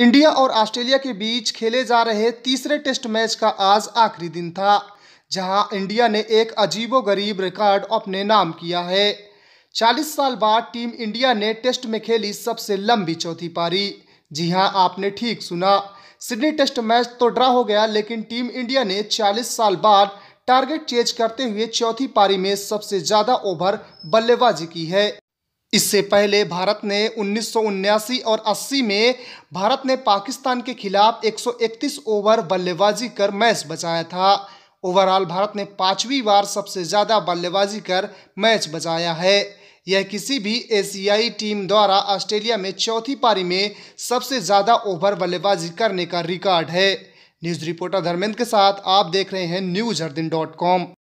India और Australia के बीच खेले जा रहे तीसरे टेस्ट मैच का आज आखिरी दिन था जहां इंडिया ने एक अजीबोगरीब रिकॉर्ड अपने नाम किया है 40 साल बाद टीम इंडिया ने टेस्ट में खेली सबसे लंबी चौथी पारी जी हां आपने ठीक सुना सिडनी टेस्ट मैच तो ड्रा हो गया लेकिन टीम इंडिया ने 40 साल बाद टारगेट चेज करते हुए चौथी पारी में सबसे ज़्यादा ओवर बल्लेबाजी की है इससे पहले भारत ने उन्नीस और 80 में भारत ने पाकिस्तान के खिलाफ 131 ओवर बल्लेबाजी कर मैच बचाया था ओवरऑल भारत ने पांचवी बार सबसे ज़्यादा बल्लेबाजी कर मैच बचाया है यह किसी भी एशियाई टीम द्वारा ऑस्ट्रेलिया में चौथी पारी में सबसे ज़्यादा ओवर बल्लेबाजी करने का रिकॉर्ड है न्यूज़ रिपोर्टर धर्मेंद्र के साथ आप देख रहे हैं न्यूज हरदिन डॉट कॉम